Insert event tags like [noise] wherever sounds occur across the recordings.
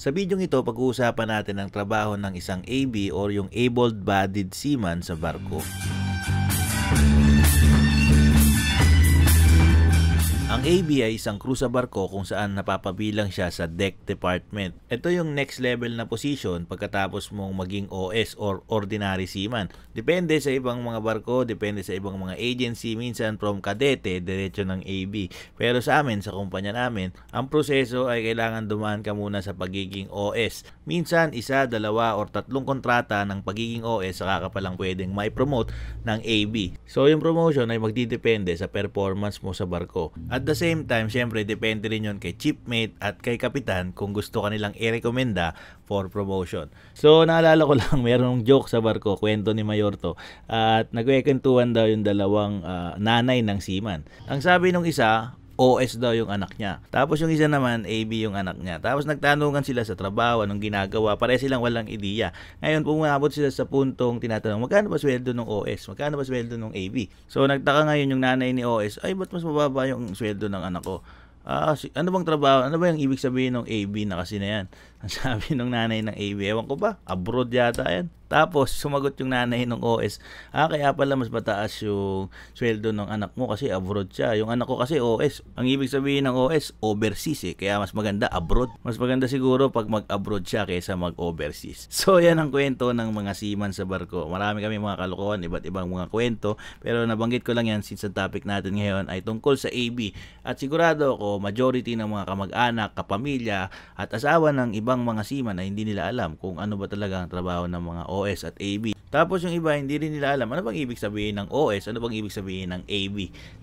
Sa bidyong ito, pag-uusapan natin ang trabaho ng isang AB or yung able-bodied seaman sa barko. Ang AB ay isang cruise barko kung saan napapabilang siya sa deck department. Ito yung next level na position pagkatapos mong maging OS or ordinary seaman. Depende sa ibang mga barko, depende sa ibang mga agency, minsan from kadete, diretso ng AB. Pero sa amin, sa kumpanya namin, ang proseso ay kailangan dumaan ka muna sa pagiging OS. Minsan, isa, dalawa, or tatlong kontrata ng pagiging OS, saka ka palang pwedeng may promote ng AB. So, yung promotion ay magdidepende sa performance mo sa barko. At the same time, syempre, depende rin yon kay chipmate at kay kapitan kung gusto kanilang i-recommenda for promotion. So, naalala ko [laughs] lang, merong joke sa barko, kwento ni Mayor to, at nagkwentuhan daw yung dalawang uh, nanay ng seaman. Ang sabi nung isa, OS daw yung anak niya. Tapos yung isa naman, AB yung anak niya. Tapos nagtanungan sila sa trabaho, anong ginagawa. Pare silang walang ideya. Ngayon, pumabot sila sa puntong tinatanong, magkano ba sweldo ng OS? Magkano ba sweldo ng AB? So, nagtaka ngayon yung nanay ni OS, ay, ba't mas mababa yung sweldo ng anak ko? Ah, ano bang trabaho? Ano ba yung ibig sabihin ng AB na kasi na yan? [laughs] Ang sabi ng nanay ng AB, ewan ko ba, abroad yata yan. Tapos, sumagot yung nanay ng OS, ah, kaya pala mas mataas yung sweldo ng anak mo kasi abroad siya. Yung anak ko kasi OS. Ang ibig sabihin ng OS, overseas eh. Kaya mas maganda abroad. Mas maganda siguro pag mag-abroad siya kaysa mag-overseas. [laughs] So, yan ang kwento ng mga seaman sa barko. Marami kami mga kalokohan, iba't ibang mga kwento. Pero nabanggit ko lang yan since ang topic natin ngayon ay tungkol sa AB. At sigurado ako, majority ng mga kamag-anak, kapamilya, at asawa ng ibang mga seaman na hindi nila alam kung ano ba talaga ang trabaho ng mga OS OS at AB. Tapos yung iba, hindi rin nila alam ano bang ibig sabihin ng OS, ano bang ibig sabihin ng AB.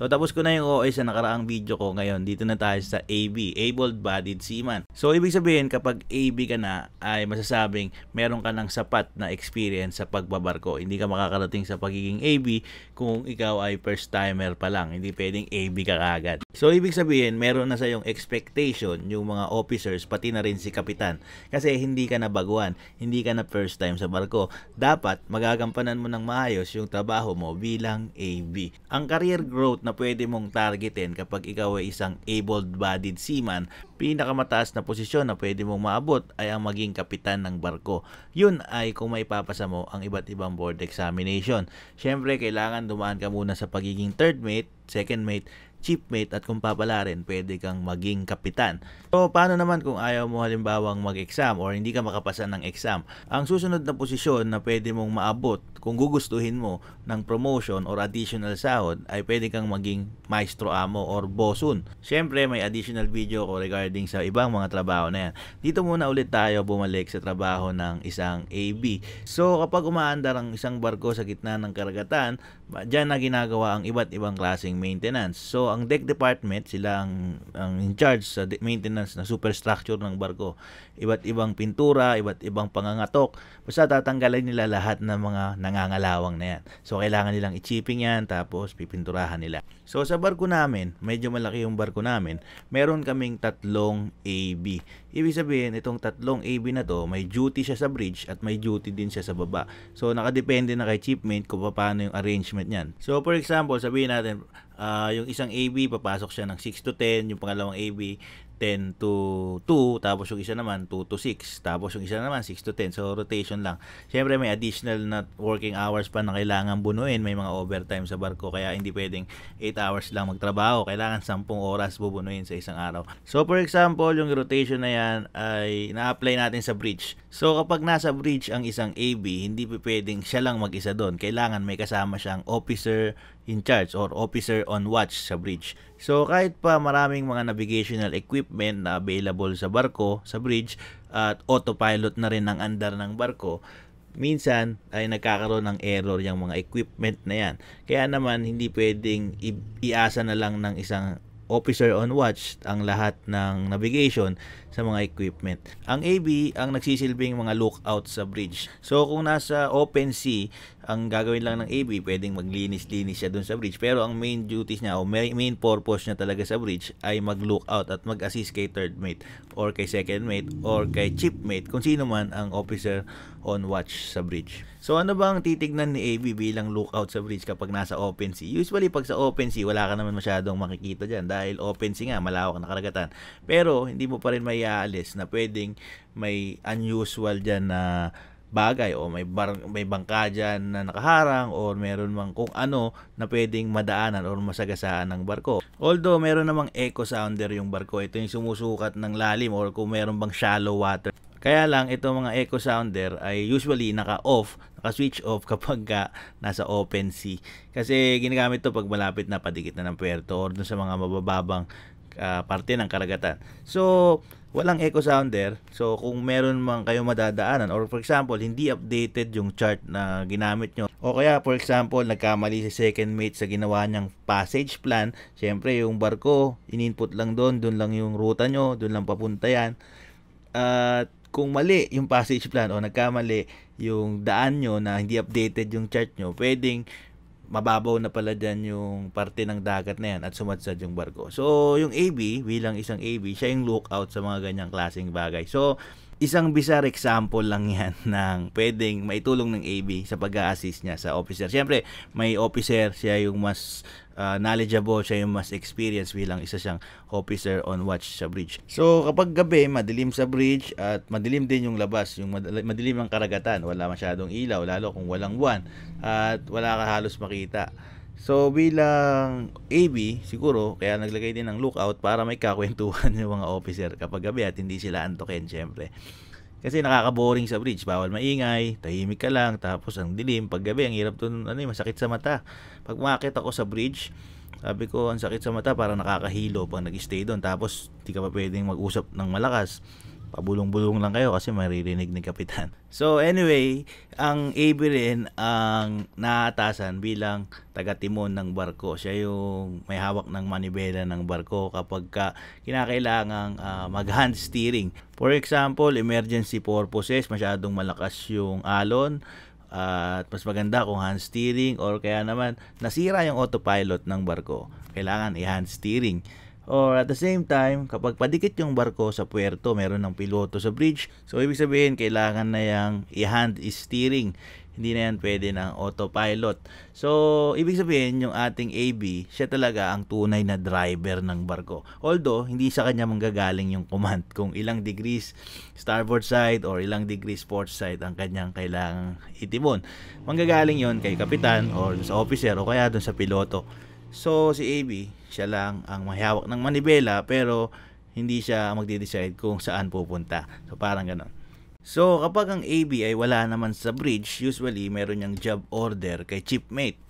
So tapos ko na yung OS sa nakaraang video ko ngayon. Dito na tayo sa AB, Able-Bodied Seaman. So ibig sabihin kapag AB ka na ay masasabing meron ka ng sapat na experience sa pagbabarko. Hindi ka makakarating sa pagiging AB kung ikaw ay first timer pa lang. Hindi pwedeng AB ka kagad. So ibig sabihin meron na sa yung expectation yung mga officers pati na rin si kapitan kasi hindi ka na baguhan, hindi ka na first time sa barko dapat magagampanan mo ng maayos yung trabaho mo bilang AB. Ang career growth na pwede mong targetin kapag ikaw ay isang able-bodied seaman, pinakamataas na posisyon na pwede mong maabot ay ang maging kapitan ng barko. Yun ay kung maipapasa mo ang iba't ibang board examination. Siyempre, kailangan dumaan ka muna sa pagiging third mate, second mate, chipmate at kung rin, pwede kang maging kapitan. So, paano naman kung ayaw mo halimbawang mag-exam or hindi ka makapasa ng exam? Ang susunod na posisyon na pwede mong maabot kung gugustuhin mo ng promotion or additional sahod ay pwede kang maging maestro amo or bosun. Siyempre, may additional video ko regarding sa ibang mga trabaho na yan. Dito muna ulit tayo bumalik sa trabaho ng isang AB. So, kapag umaandar ang isang barko sa gitna ng karagatan, dyan na ginagawa ang iba't ibang klaseng maintenance. So, ang deck department, sila ang, ang in charge sa maintenance na superstructure ng barko. Iba't ibang pintura, iba't ibang pangangatok. Basta tatanggalin nila lahat ng mga nangangalawang na yan. So, kailangan nilang i-chipping yan, tapos pipinturahan nila. So, sa barko namin, medyo malaki yung barko namin, meron kaming tatlong AB. Ibig sabihin, itong tatlong AB na to, may duty siya sa bridge at may duty din siya sa baba. So, nakadepende na kay chiefmate kung paano yung arrangement niyan. So, for example, sabihin natin, uh, yung isang AB papasok siya ng 6 to 10, yung pangalawang AB 10 to 2, tapos yung isa naman 2 to 6, tapos yung isa naman 6 to 10. So rotation lang. Siyempre may additional na working hours pa na kailangan bunuin, may mga overtime sa barko kaya hindi pwedeng 8 hours lang magtrabaho. Kailangan 10 oras bubunuin sa isang araw. So for example, yung rotation na yan ay na-apply natin sa bridge. So kapag nasa bridge ang isang AB, hindi pwedeng siya lang mag-isa doon. Kailangan may kasama siyang officer in charge or officer on watch sa bridge. So kahit pa maraming mga navigational equipment na available sa barko, sa bridge, at autopilot na rin ang andar ng barko, minsan ay nagkakaroon ng error yung mga equipment na yan. Kaya naman hindi pwedeng iasa na lang ng isang officer on watch ang lahat ng navigation sa mga equipment. Ang AB ang nagsisilbing mga lookout sa bridge. So kung nasa open sea, ang gagawin lang ng AB, pwedeng maglinis-linis siya dun sa bridge. Pero ang main duties niya o main purpose niya talaga sa bridge ay mag-lookout at mag-assist kay third mate or kay second mate or kay chief mate kung sino man ang officer on watch sa bridge. So ano ba ang titignan ni AB bilang lookout sa bridge kapag nasa open sea? Usually pag sa open sea, wala ka naman masyadong makikita dyan dahil open sea nga, malawak na karagatan. Pero hindi mo pa rin may aalis na pwedeng may unusual dyan na bagay o may bar, may bangka diyan na nakaharang o meron mang kung ano na pwedeng madaanan or masagasaan ng barko. Although meron namang echo sounder yung barko, ito yung sumusukat ng lalim or kung meron bang shallow water. Kaya lang itong mga echo sounder ay usually naka-off, naka-switch off [laughs] kapag ka nasa open sea. Kasi ginagamit to pag malapit na padikit na ng puerto or dun sa mga mabababang uh, parte ng karagatan. So, walang echo sounder. So kung meron man kayo madadaanan or for example, hindi updated yung chart na ginamit nyo. O kaya for example, nagkamali si second mate sa ginawa niyang passage plan. syempre, yung barko, ininput lang doon, doon lang yung ruta nyo, doon lang papunta yan. At uh, kung mali yung passage plan o nagkamali yung daan nyo na hindi updated yung chart nyo, pwedeng mababaw na pala dyan yung parte ng dagat na yan at sumadsad yung barko. So, yung AB, bilang isang AB, siya yung lookout sa mga ganyang klaseng bagay. So, Isang bizarre example lang yan [laughs] ng pwedeng maitulong ng AB sa pag-assist niya sa officer. Siyempre, may officer, siya yung mas uh, knowledgeable, siya yung mas experienced bilang isa siyang officer on watch sa bridge. So, kapag gabi, madilim sa bridge at madilim din yung labas, yung madilim ang karagatan, wala masyadong ilaw, lalo kung walang buwan at wala ka halos makita. So bilang AB siguro kaya naglagay din ng lookout para may kakwentuhan [laughs] yung mga officer kapag gabi at hindi sila antokin syempre. Kasi nakakaboring sa bridge, bawal maingay, tahimik ka lang, tapos ang dilim, pag gabi ang hirap doon, ano, masakit sa mata. Pag umakit ako sa bridge, sabi ko, ang sakit sa mata, parang nakakahilo pag nag-stay doon. Tapos, hindi ka pa pwedeng mag-usap ng malakas pabulong-bulong lang kayo kasi maririnig ni Kapitan. [laughs] So anyway, ang AB rin ang naatasan bilang taga-timon ng barko. Siya yung may hawak ng manibela ng barko kapag ka kinakailangang uh, mag-hand steering. For example, emergency purposes, masyadong malakas yung alon, at mas maganda kung hand steering or kaya naman nasira yung autopilot ng barko. Kailangan i-hand steering. Or at the same time, kapag padikit yung barko sa puerto, meron ng piloto sa bridge. So ibig sabihin, kailangan na yung i-hand steering. Hindi na yan pwede ng autopilot. So ibig sabihin, yung ating AB, siya talaga ang tunay na driver ng barko. Although, hindi sa kanya manggagaling yung command kung ilang degrees starboard side or ilang degrees port side ang kanyang kailangang itibon. Manggagaling yon kay kapitan or sa officer o kaya dun sa piloto. So si AB, siya lang ang mahihawak ng manibela pero hindi siya magde-decide kung saan pupunta. So parang ganon. So kapag ang AB ay wala naman sa bridge, usually meron niyang job order kay chipmate.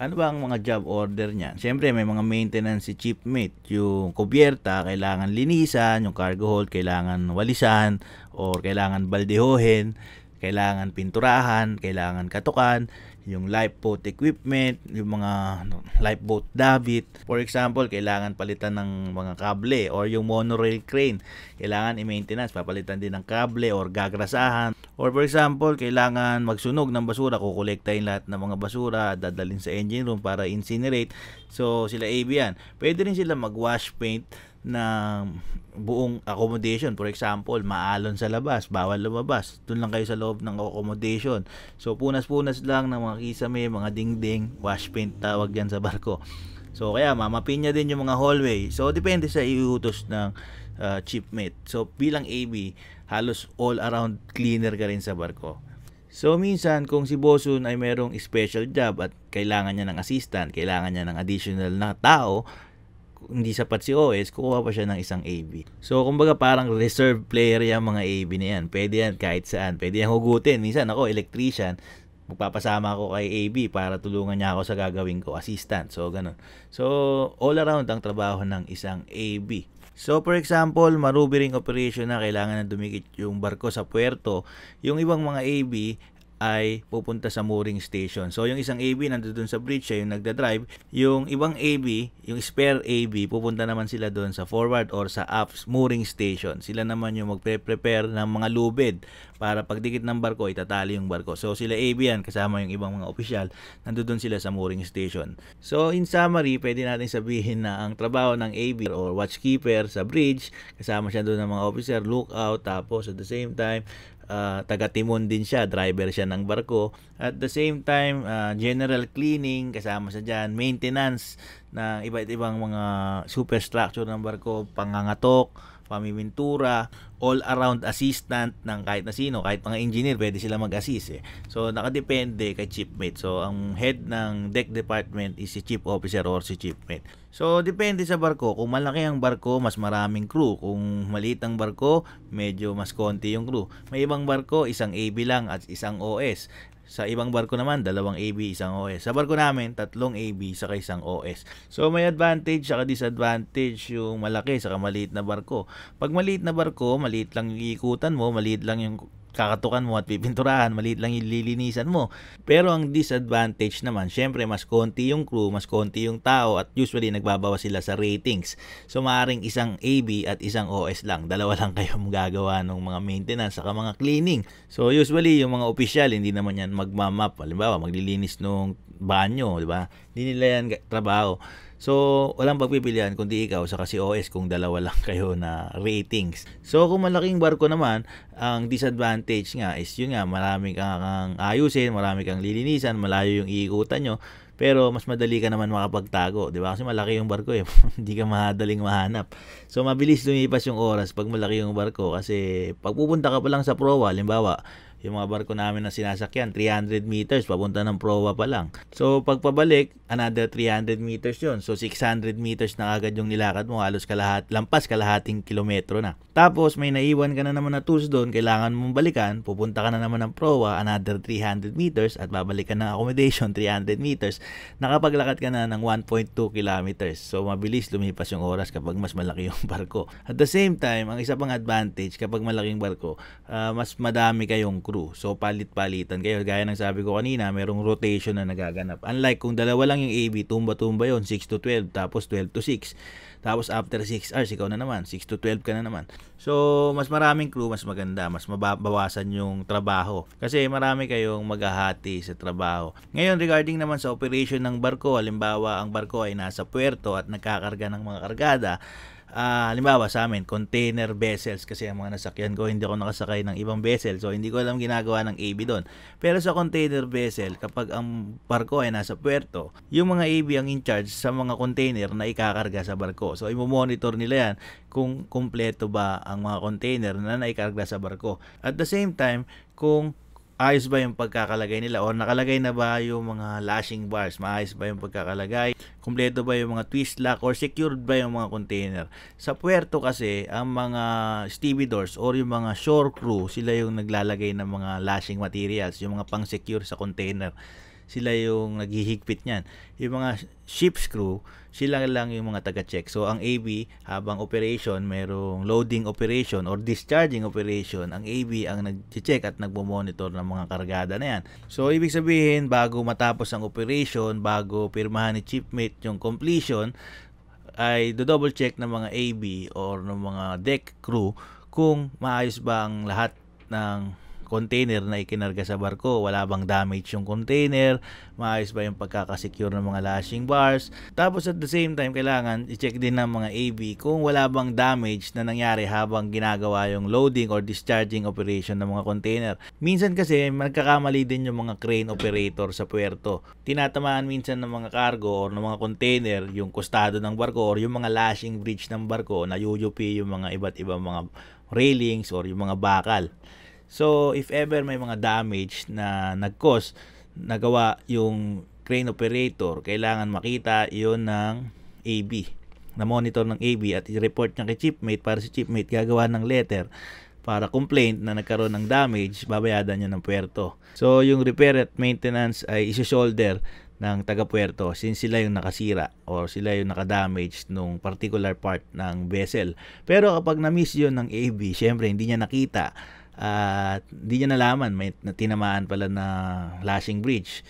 Ano ba ang mga job order niya? Siyempre may mga maintenance si chipmate. Yung kubyerta kailangan linisan, yung cargo hold kailangan walisan or kailangan baldehohin, kailangan pinturahan, kailangan katukan yung lifeboat equipment, yung mga ano, lifeboat davit. For example, kailangan palitan ng mga kable or yung monorail crane. Kailangan i-maintenance, papalitan din ng kable or gagrasahan. Or for example, kailangan magsunog ng basura, kukolektahin lahat ng mga basura, dadalhin sa engine room para incinerate. So, sila avian. Pwede rin sila mag-wash paint na buong accommodation. For example, maalon sa labas, bawal lumabas. Doon lang kayo sa loob ng accommodation. So, punas-punas lang ng mga kisame, mga dingding, wash paint tawag yan sa barko. So, kaya mamapinya din yung mga hallway. So, depende sa iutos ng uh, ah, chipmate. So, bilang AB, halos all around cleaner ka rin sa barko. So minsan kung si Bosun ay merong special job at kailangan niya ng assistant, kailangan niya ng additional na tao, hindi sapat si OS, kukuha pa siya ng isang AB. So, kumbaga parang reserve player yung mga AB na yan. Pwede yan kahit saan. Pwede yan hugutin. Minsan ako, electrician, magpapasama ako kay AB para tulungan niya ako sa gagawin ko, assistant. So, ganun. So, all around ang trabaho ng isang AB. So for example, marubiring operation na kailangan na dumikit yung barko sa puerto, yung ibang mga AB ay pupunta sa mooring station. So yung isang AB nandun dun sa bridge, siya yung nagda-drive. Yung ibang AB, yung spare AB, pupunta naman sila doon sa forward or sa aft mooring station. Sila naman yung magpe-prepare ng mga lubid para pagdikit ng barko, itatali yung barko. So sila AB yan, kasama yung ibang mga opisyal, nandun sila sa mooring station. So in summary, pwede natin sabihin na ang trabaho ng AB or watchkeeper sa bridge, kasama siya doon ng mga officer, lookout, tapos at the same time, uh, ah, taga-timon din siya, driver siya ng barko. At the same time, uh, general cleaning kasama sa dyan, maintenance ng iba't ibang mga superstructure ng barko, pangangatok, pamimintura, all around assistant ng kahit na sino, kahit mga engineer, pwede sila mag-assist eh. So nakadepende kay chiefmate. So ang head ng deck department is si chief officer or si chiefmate. So depende sa barko. Kung malaki ang barko, mas maraming crew. Kung maliit ang barko, medyo mas konti yung crew. May ibang barko, isang AB lang at isang OS. Sa ibang barko naman, dalawang AB, isang OS. Sa barko namin, tatlong AB, saka isang OS. So, may advantage, saka disadvantage yung malaki, saka maliit na barko. Pag maliit na barko, maliit lang yung ikutan mo, maliit lang yung kakatukan mo at pipinturahan, maliit lang yung lilinisan mo. Pero ang disadvantage naman, syempre mas konti yung crew, mas konti yung tao at usually nagbabawa sila sa ratings. So maaring isang AB at isang OS lang, dalawa lang kayo gagawa ng mga maintenance saka mga cleaning. So usually yung mga official hindi naman yan magmamap. Halimbawa maglilinis ng banyo, di ba? Hindi nila yan trabaho. So, walang pagpipilian kundi ikaw sa kasi OS kung dalawa lang [laughs] kayo na ratings. So, kung malaking barko naman, ang disadvantage nga is yun nga, marami kang ayusin, marami kang lilinisan, malayo yung iikutan nyo. Pero mas madali ka naman makapagtago, 'di ba? Kasi malaki yung barko eh. [laughs] Hindi ka madaling mahanap. So mabilis lumipas yung oras pag malaki yung barko kasi pag pupunta ka pa lang sa proa, halimbawa, yung mga barko namin na sinasakyan, 300 meters, papunta ng proa pa lang. So, pagpabalik, another 300 meters yon So, 600 meters na agad yung nilakad mo, halos kalahat, lampas kalahating kilometro na. Tapos, may naiwan ka na naman na tools doon, kailangan mong balikan, pupunta ka na naman ng proa, another 300 meters, at babalikan ka ng accommodation, 300 [laughs] meters. Nakapaglakad ka na ng 1.2 kilometers. So, mabilis lumipas yung oras kapag mas malaki yung [laughs] barko. At the same time, ang isa pang advantage, kapag malaking barko, uh, mas madami kayong crew. So palit-palitan kayo. Gaya ng sabi ko kanina, mayroong rotation na nagaganap. Unlike kung dalawa lang yung AB, tumba-tumba yon 6 to 12, tapos 12 to 6. Tapos after 6 hours, ikaw na naman. 6 to 12 ka na naman. So, mas maraming crew, mas maganda. Mas mababawasan yung trabaho. Kasi marami kayong maghahati sa trabaho. Ngayon, regarding naman sa operation ng barko, halimbawa ang barko ay nasa puerto at nagkakarga ng mga kargada, uh, halimbawa sa amin, container vessels kasi ang mga nasakyan ko, hindi ako nakasakay ng ibang vessel. So, hindi ko alam ginagawa ng AB doon. Pero sa container vessel, kapag ang barko ay nasa puerto, yung mga AB ang in charge sa mga container na ikakarga sa barko. So, imo-monitor nila yan kung kumpleto ba ang mga container na naikarga sa barko. At the same time, kung ayos ba yung pagkakalagay nila o nakalagay na ba yung mga lashing bars maayos ba yung pagkakalagay kumpleto ba yung mga twist lock or secured ba yung mga container sa puerto kasi ang mga stevedores or yung mga shore crew sila yung naglalagay ng mga lashing materials yung mga pang secure sa container sila yung naghihigpit niyan. Yung mga ship's crew, sila lang yung mga taga-check. So ang AB habang operation, merong loading operation or discharging operation, ang AB ang nag-check at nagmo-monitor ng mga kargada na yan. So ibig sabihin, bago matapos ang operation, bago pirmahan ni shipmate yung completion, ay do double check ng mga AB or ng mga deck crew kung maayos ba ang lahat ng container na ikinarga sa barko. Wala bang damage yung container? Maayos ba yung pagkakasecure ng mga lashing bars? Tapos at the same time, kailangan i-check din ng mga AB kung wala bang damage na nangyari habang ginagawa yung loading or discharging operation ng mga container. Minsan kasi magkakamali din yung mga crane operator sa puerto. Tinatamaan minsan ng mga cargo or ng mga container yung kostado ng barko or yung mga lashing bridge ng barko na yuyupi yung mga iba't ibang mga railings or yung mga bakal. So, if ever may mga damage na nag-cause, nagawa yung crane operator, kailangan makita yon ng AB. Na-monitor ng AB at i-report niya kay chipmate para si chipmate gagawa ng letter para complaint na nagkaroon ng damage, babayadan niya ng puerto. So, yung repair at maintenance ay isi-shoulder ng taga-puerto since sila yung nakasira or sila yung nakadamage nung particular part ng vessel. Pero kapag na-miss yun ng AB, syempre hindi niya nakita at hindi niya nalaman, may tinamaan pala na lashing bridge.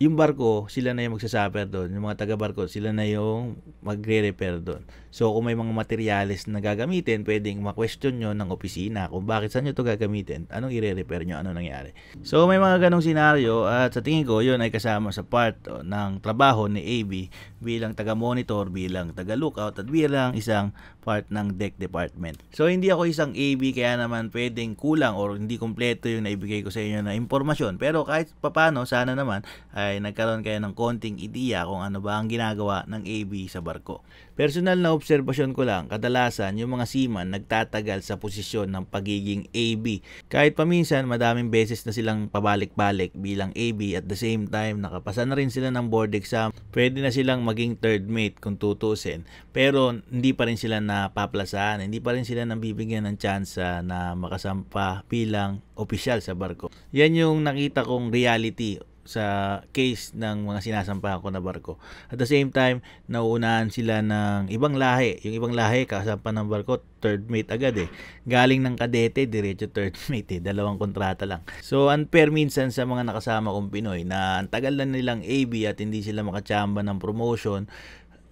Yung barko, sila na yung magsasuffer doon. Yung mga taga-barko, sila na yung magre-repair doon. So kung may mga materyales na gagamitin, pwedeng ma-question nyo ng opisina kung bakit saan nyo to gagamitin, anong i-repair nyo, anong nangyari. So may mga ganong senaryo at sa tingin ko yun ay kasama sa part oh, ng trabaho ni AB bilang taga-monitor, bilang taga-lookout at bilang isang part ng deck department. So hindi ako isang AB kaya naman pwedeng kulang or hindi kompleto yung naibigay ko sa inyo na impormasyon. Pero kahit papano sana naman ay nagkaroon kayo ng konting ideya kung ano ba ang ginagawa ng AB sa barko. Personal na obserbasyon ko lang, kadalasan yung mga seaman nagtatagal sa posisyon ng pagiging AB. Kahit paminsan madaming beses na silang pabalik-balik bilang AB at the same time nakapasa na rin sila ng board exam. Pwede na silang maging third mate kung tutusin. Pero hindi pa rin sila napaplasaan, hindi pa rin sila nabibigyan ng chance ah, na makasampa bilang opisyal sa barko. Yan yung nakita kong reality sa case ng mga sinasampa ko na barko. At the same time, nauunahan sila ng ibang lahi. Yung ibang lahi, kasampa ng barko, third mate agad eh. Galing ng kadete, diretso third [laughs] mate eh. Dalawang kontrata lang. So, unfair minsan sa mga nakasama kong Pinoy na ang tagal na nilang AB at hindi sila makachamba ng promotion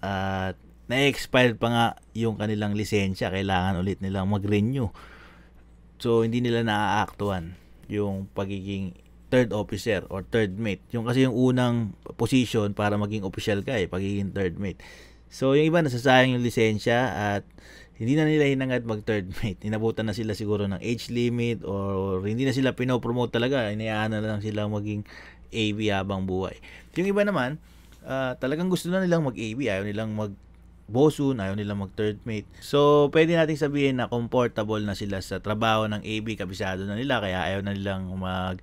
at na-expire pa nga yung kanilang lisensya. Kailangan ulit nilang mag-renew. So, hindi nila naaaktuhan yung pagiging third officer or third mate. Yung kasi yung unang position para maging official ka eh, pagiging third mate. So yung iba nasasayang yung lisensya at hindi na nila hinangad mag third mate. Inabutan na sila siguro ng age limit or, or hindi na sila pinopromote talaga. Inayaan na lang sila maging AB habang buhay. Yung iba naman, uh, talagang gusto na nilang mag-AB. Ayaw nilang mag bosun, ayaw nilang mag third mate. So, pwede nating sabihin na comfortable na sila sa trabaho ng AB, kabisado na nila, kaya ayaw na nilang mag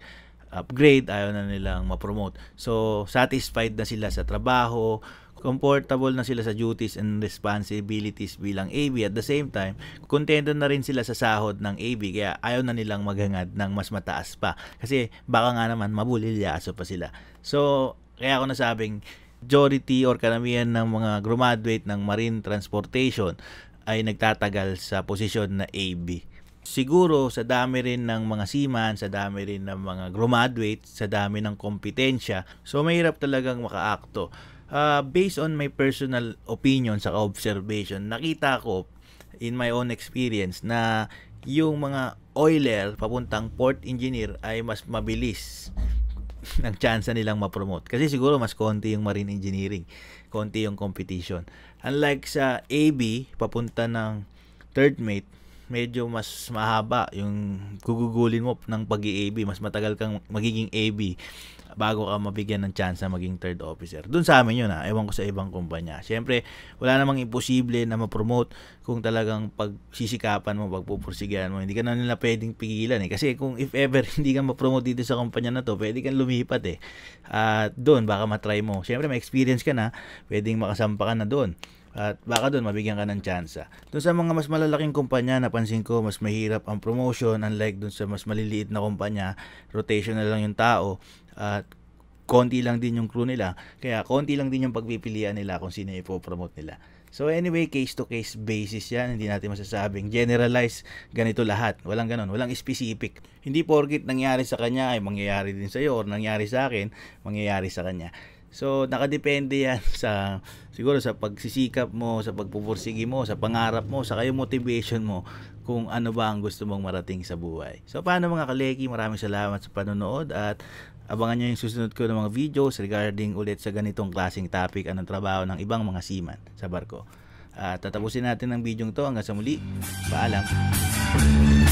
upgrade, ayaw na nilang ma-promote. So, satisfied na sila sa trabaho, comfortable na sila sa duties and responsibilities bilang AB. At the same time, kontento na rin sila sa sahod ng AB kaya ayaw na nilang maghangad ng mas mataas pa. Kasi baka nga naman mabulilyaso pa sila. So, kaya ako nasabing majority or karamihan ng mga graduate ng marine transportation ay nagtatagal sa posisyon na AB siguro sa dami rin ng mga seaman, sa dami rin ng mga graduate, sa dami ng kompetensya. So mahirap talagang makaakto. Uh, based on my personal opinion sa observation, nakita ko in my own experience na yung mga oiler papuntang port engineer ay mas mabilis [laughs] ng chance nilang ma-promote. Kasi siguro mas konti yung marine engineering, konti yung competition. Unlike sa AB, papunta ng third mate, medyo mas mahaba yung gugugulin mo ng pag ab mas matagal kang magiging AB bago ka mabigyan ng chance na maging third officer. Doon sa amin yun ha, ah. ewan ko sa ibang kumpanya. Siyempre, wala namang imposible na ma-promote kung talagang pagsisikapan mo, pagpupursigahan mo. Hindi ka na nila pwedeng pigilan eh. Kasi kung if ever [laughs] hindi ka ma-promote dito sa kumpanya na to, pwede kang lumipat eh. At uh, doon, baka matry mo. Siyempre, may experience ka na, pwedeng makasampa ka na doon. At baka doon mabigyan ka ng tsansa. Doon sa mga mas malalaking kumpanya, napansin ko mas mahirap ang promotion unlike doon sa mas maliliit na kumpanya, rotation na lang yung tao at konti lang din yung crew nila. Kaya konti lang din yung pagpipilian nila kung sino ipopromote nila. So anyway, case to case basis 'yan. Hindi natin masasabing generalize ganito lahat. Walang ganun, walang specific. Hindi porkit nangyari sa kanya ay mangyayari din sa iyo or nangyari sa akin, mangyayari sa kanya. So, nakadepende yan [laughs] sa, siguro sa pagsisikap mo, sa pagpupursigi mo, sa pangarap mo, sa kayo motivation mo, kung ano ba ang gusto mong marating sa buhay. So, paano mga kaleki, maraming salamat sa panonood at abangan nyo yung susunod ko ng mga videos regarding ulit sa ganitong klaseng topic, anong trabaho ng ibang mga seaman sa barko. At tatapusin natin ang video to hanggang sa muli. Paalam!